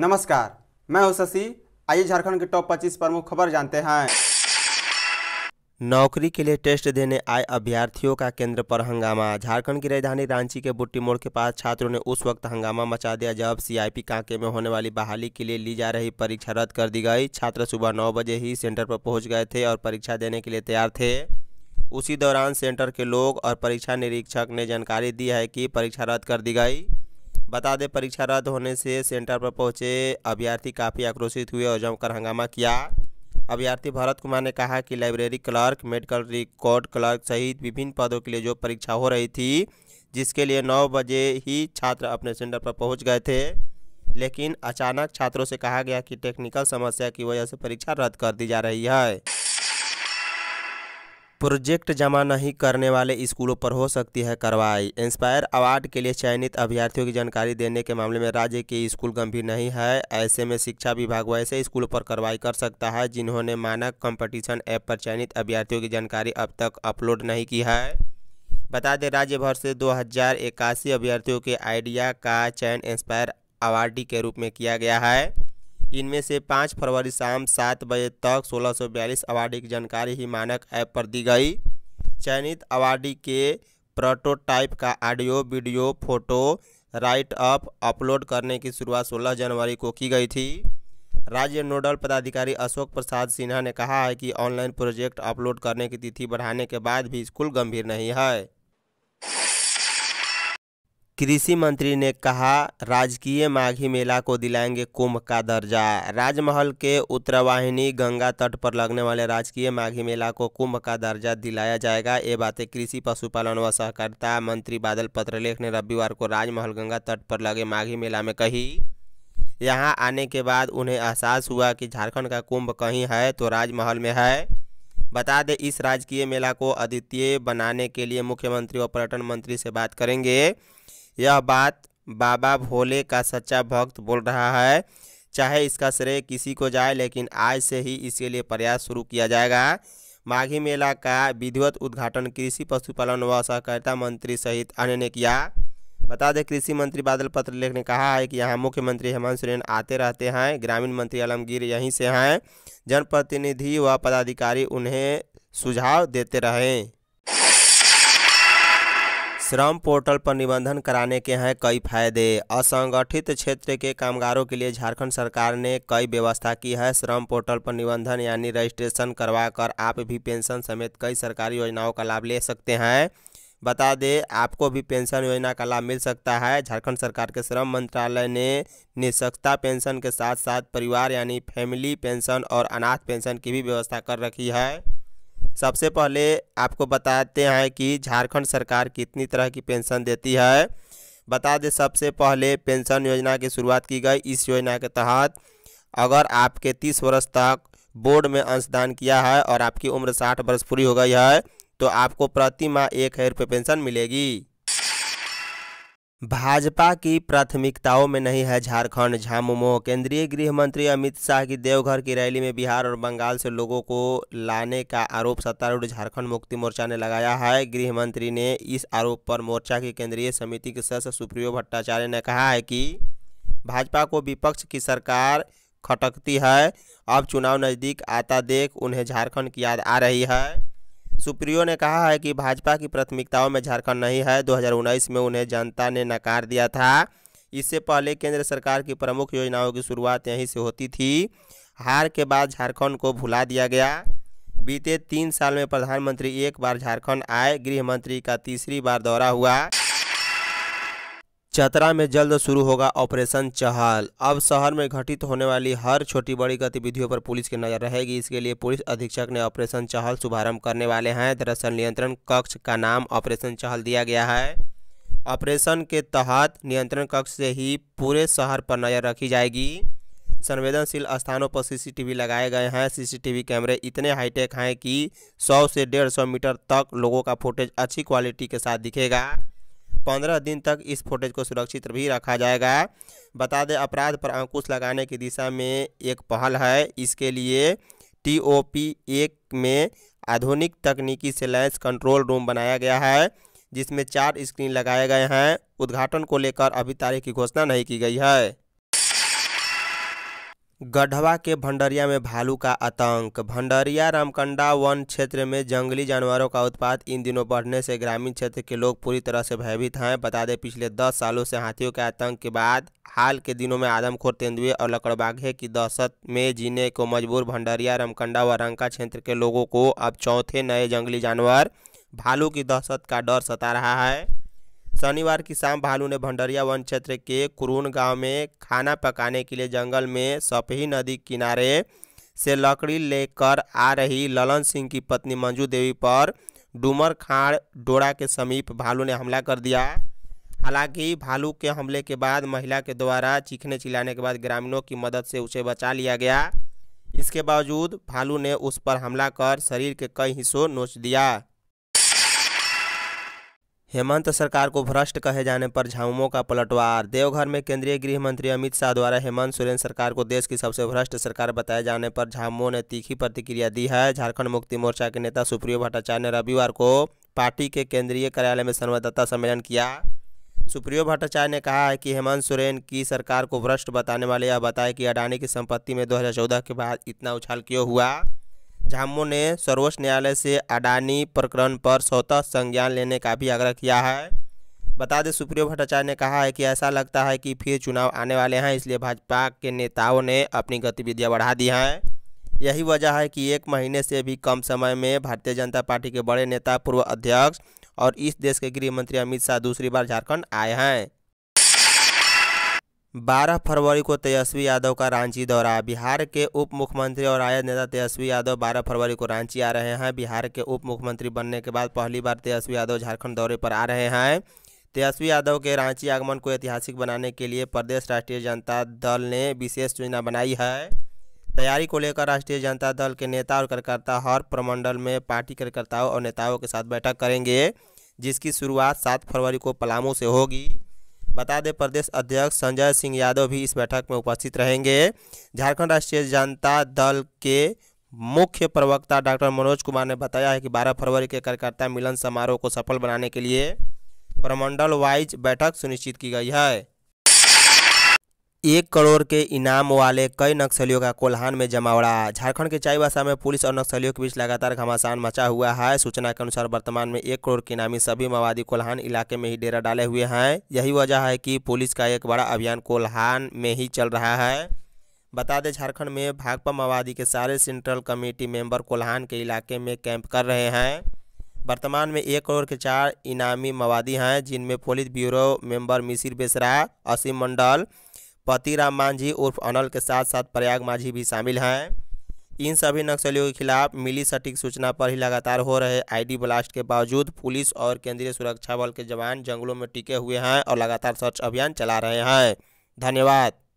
नमस्कार मैं हूं शशि आइए झारखंड के टॉप 25 प्रमुख खबर जानते हैं नौकरी के लिए टेस्ट देने आए अभ्यर्थियों का केंद्र पर हंगामा झारखंड की राजधानी रांची के बुट्टी मोड़ के पास छात्रों ने उस वक्त हंगामा मचा दिया जब सीआईपी कांके में होने वाली बहाली के लिए ली जा रही परीक्षा रद्द कर दी गई छात्र सुबह नौ बजे ही सेंटर पर पहुंच गए थे और परीक्षा देने के लिए तैयार थे उसी दौरान सेंटर के लोग और परीक्षा निरीक्षक ने जानकारी दी है कि परीक्षा रद्द कर दी गई बता दें परीक्षा रद्द होने से सेंटर पर पहुंचे अभ्यर्थी काफ़ी आक्रोशित हुए और जमकर हंगामा किया अभ्यर्थी भरत कुमार ने कहा कि library clerk medical record clerk सहित विभिन्न पदों के लिए जो परीक्षा हो रही थी जिसके लिए नौ बजे ही छात्र अपने सेंटर पर पहुँच गए थे लेकिन अचानक छात्रों से कहा गया कि टेक्निकल समस्या की वजह से परीक्षा रद्द कर दी जा रही है प्रोजेक्ट जमा नहीं करने वाले स्कूलों पर हो सकती है कार्रवाई इंस्पायर अवार्ड के लिए चयनित अभ्यर्थियों की जानकारी देने के मामले में राज्य के स्कूल गंभीर नहीं है ऐसे में शिक्षा विभाग वैसे स्कूलों पर कार्रवाई कर सकता है जिन्होंने मानक कंपटीशन ऐप पर चयनित अभ्यर्थियों की जानकारी अब तक अपलोड नहीं की है बता दें राज्य भर से दो अभ्यर्थियों के आइडिया का चयन इंस्पायर अवार्डी के रूप में किया गया है इनमें से पाँच फरवरी शाम सात बजे तक सोलह बयालीस अवार्डी की जानकारी ही मानक ऐप पर दी गई चयनित अवार्डी के प्रोटोटाइप का audio video photo write up upload करने की शुरुआत 16 जनवरी को की गई थी राज्य नोडल पदाधिकारी अशोक प्रसाद सिन्हा ने कहा है कि ऑनलाइन प्रोजेक्ट अपलोड करने की तिथि बढ़ाने के बाद भी स्कूल गंभीर नहीं है कृषि मंत्री ने कहा राजकीय माघी मेला को दिलाएंगे कुंभ का दर्जा राजमहल के उत्तरवाहिनी गंगा तट पर लगने वाले राजकीय माघी मेला को कुंभ का दर्जा दिलाया जाएगा ये बातें कृषि पशुपालन व सहकारिता मंत्री बादल पत्रलेख ने रविवार को राजमहल गंगा तट पर लगे माघी मेला में कही यहाँ आने के बाद उन्हें एहसास हुआ कि झारखंड का कुंभ कहीं है तो राजमहल में है बता दें इस राजकीय मेला को अद्वितीय बनाने के लिए मुख्यमंत्री और पर्यटन मंत्री से बात करेंगे यह बात बाबा भोले का सच्चा भक्त बोल रहा है चाहे इसका श्रेय किसी को जाए लेकिन आज से ही इसके लिए प्रयास शुरू किया जाएगा माघी मेला का विधिवत उद्घाटन कृषि पशुपालन व सहकारिता मंत्री सहित अन्य ने किया बता दें कृषि मंत्री बादल पत्रलेख ने कहा है कि यहाँ मुख्यमंत्री हेमंत सोरेन आते रहते हैं ग्रामीण मंत्री आलमगीर यहीं से हैं जनप्रतिनिधि व पदाधिकारी उन्हें सुझाव देते रहें श्रम पोर्टल पर निबंधन कराने के हैं कई फायदे असंगठित क्षेत्र के कामगारों के लिए झारखंड सरकार ने कई व्यवस्था की है श्रम पोर्टल पर निबंधन यानी रजिस्ट्रेशन करवा कर आप भी पेंशन समेत कई सरकारी योजनाओं का लाभ ले सकते हैं बता दें आपको भी पेंशन योजना का लाभ मिल सकता है झारखंड सरकार के श्रम मंत्रालय ने निशक्ता पेंशन के साथ साथ परिवार यानी फैमिली पेंशन और अनाथ पेंशन की भी व्यवस्था कर रखी है सबसे पहले आपको बताते हैं कि झारखंड सरकार कितनी तरह की पेंशन देती है बता दें सबसे पहले पेंशन योजना की शुरुआत की गई इस योजना के तहत अगर आपके तीस वर्ष तक बोर्ड में अंशदान किया है और आपकी उम्र साठ वर्ष पूरी हो गई है तो आपको प्रति माह एक हज़ार रुपये पेंशन मिलेगी भाजपा की प्राथमिकताओं में नहीं है झारखंड झामुमो केंद्रीय गृह मंत्री अमित शाह की देवघर की रैली में बिहार और बंगाल से लोगों को लाने का आरोप सत्तारूढ़ झारखंड मुक्ति मोर्चा ने लगाया है गृह मंत्री ने इस आरोप पर मोर्चा की केंद्रीय समिति के सदस्य सुप्रियो भट्टाचार्य ने कहा है कि भाजपा को विपक्ष की सरकार खटकती है अब चुनाव नज़दीक आता देख उन्हें झारखंड की याद आ रही है सुप्रियो ने कहा है कि भाजपा की प्राथमिकताओं में झारखंड नहीं है 2019 में उन्हें जनता ने नकार दिया था इससे पहले केंद्र सरकार की प्रमुख योजनाओं की शुरुआत यहीं से होती थी हार के बाद झारखंड को भुला दिया गया बीते तीन साल में प्रधानमंत्री एक बार झारखंड आए गृह मंत्री का तीसरी बार दौरा हुआ चतरा में जल्द शुरू होगा ऑपरेशन चहल अब शहर में घटित होने वाली हर छोटी बड़ी गतिविधियों पर पुलिस की नज़र रहेगी इसके लिए पुलिस अधीक्षक ने ऑपरेशन चहल शुभारंभ करने वाले हैं दरअसल नियंत्रण कक्ष का नाम ऑपरेशन चहल दिया गया है ऑपरेशन के तहत नियंत्रण कक्ष से ही पूरे शहर पर नज़र रखी जाएगी संवेदनशील स्थानों पर सीसीटीवी लगाए गए हैं सीसीटीवी कैमरे इतने हाईटेक हैं कि 100 से 150 मीटर तक लोगों का फुटेज अच्छी क्वालिटी के साथ दिखेगा पंद्रह दिन तक इस फुटेज को सुरक्षित भी रखा जाएगा बता दें अपराध पर अंकुश लगाने की दिशा में एक पहल है इसके लिए टी ओ पी एक में आधुनिक तकनीकी से लैंस कंट्रोल रूम बनाया गया है जिसमें चार स्क्रीन लगाए गए हैं उद्घाटन को लेकर अभी तारीख की घोषणा नहीं की गई है गढ़वा के भंडरिया में भालू का आतंक भंडरिया रामकंडा वन क्षेत्र में जंगली जानवरों का उत्पाद इन दिनों बढ़ने से ग्रामीण क्षेत्र के लोग पूरी तरह से भयभीत हैं बता दें पिछले 10 सालों से हाथियों के आतंक के बाद हाल के दिनों में आदमखोर तेंदुए और लकड़बाघे की दहशत में जीने को मजबूर भंडरिया रामकंडा व रंका क्षेत्र के लोगों को अब चौथे नए जंगली जानवर भालू की दहशत का डर सता रहा है शनिवार की शाम भालू ने भंडरिया वन क्षेत्र के कुरून गांव में खाना पकाने के लिए जंगल में सपही नदी किनारे से लकड़ी लेकर आ रही ललन सिंह की पत्नी मंजू देवी पर डूमर खाड़ डोड़ा के समीप भालू ने हमला कर दिया हालांकि भालू के हमले के बाद महिला के द्वारा चीखने चिल्लाने के बाद ग्रामीणों की मदद से उसे बचा लिया गया इसके बावजूद भालू ने उस पर हमला कर शरीर के कई हिस्सों नोच दिया हेमंत सरकार को भ्रष्ट कहे जाने पर झामुमो का पलटवार देवघर में केंद्रीय गृह मंत्री अमित शाह द्वारा हेमंत सोरेन सरकार को देश की सबसे भ्रष्ट सरकार बताए जाने पर झामुमो ने तीखी प्रतिक्रिया दी है झारखंड मुक्ति मोर्चा के नेता सुप्रियो भट्टाचार्य ने रविवार को पार्टी के केंद्रीय कार्यालय में संवाददाता सम्मेलन किया सुप्रियो भट्टाचार्य ने कहा है कि हेमंत सोरेन की सरकार को भ्रष्ट बताने वाले यह बताए कि अडानी की संपत्ति में दो के बाद इतना उछाल क्यों हुआ झामुमो ने सर्वोच्च न्यायालय से अडानी प्रकरण पर स्वतः संज्ञान लेने का भी आग्रह किया है बता दें सुप्रियो भट्टाचार्य ने कहा है कि ऐसा लगता है कि फिर चुनाव आने वाले हैं इसलिए भाजपा के नेताओं ने अपनी गतिविधियां बढ़ा दी हैं यही वजह है कि एक महीने से भी कम समय में भारतीय जनता पार्टी के बड़े नेता पूर्व अध्यक्ष और इस देश के गृह मंत्री अमित शाह दूसरी बार झारखंड आए हैं 12 फरवरी को तेजस्वी यादव का रांची दौरा बिहार के उप मुख्यमंत्री और राजद नेता तेजस्वी यादव 12 फरवरी को रांची आ रहे हैं बिहार के उप मुख्यमंत्री बनने के बाद पहली बार तेजस्वी यादव झारखंड दौरे पर आ रहे हैं तेजस्वी यादव के रांची आगमन को ऐतिहासिक बनाने के लिए प्रदेश राष्ट्रीय जनता दल ने विशेष योजना बनाई है तैयारी को लेकर राष्ट्रीय जनता दल के नेता और कार्यकर्ता हर प्रमंडल में पार्टी कार्यकर्ताओं और नेताओं के साथ बैठक करेंगे जिसकी शुरुआत सात फरवरी को पलामू से होगी बता दें प्रदेश अध्यक्ष संजय सिंह यादव भी इस बैठक में उपस्थित रहेंगे झारखंड राष्ट्रीय जनता दल के मुख्य प्रवक्ता डॉक्टर मनोज कुमार ने बताया है कि 12 फरवरी के कार्यकर्ता मिलन समारोह को सफल बनाने के लिए प्रमंडल वाइज बैठक सुनिश्चित की गई है एक करोड़ के इनाम वाले कई नक्सलियों का कोल्हान में जमावड़ा झारखंड के चाईबासा में पुलिस और नक्सलियों के बीच लगातार घमासान मचा हुआ है सूचना के अनुसार वर्तमान में एक करोड़ के इनामी सभी माओवादी कोल्हान इलाके में ही डेरा डाले हुए हैं यही वजह है कि पुलिस का एक बड़ा अभियान कोल्हान में ही चल रहा है बता दें झारखंड में भाकपा माओवादी के सारे सेंट्रल कमेटी मेंबर कोल्हान के इलाके में कैंप कर रहे हैं वर्तमान में एक करोड़ के चार इनामी माओवादी हैं जिनमें police bureau member Misir Besra Asim Mandal Patiram Manjhi उर्फ अनल के साथ साथ प्रयाग मांझी भी शामिल हैं इन सभी नक्सलियों के खिलाफ मिली सटीक सूचना पर ही लगातार हो रहे आईडी ब्लास्ट के बावजूद पुलिस और केंद्रीय सुरक्षा बल के जवान जंगलों में टिके हुए हैं और लगातार सर्च अभियान चला रहे हैं धन्यवाद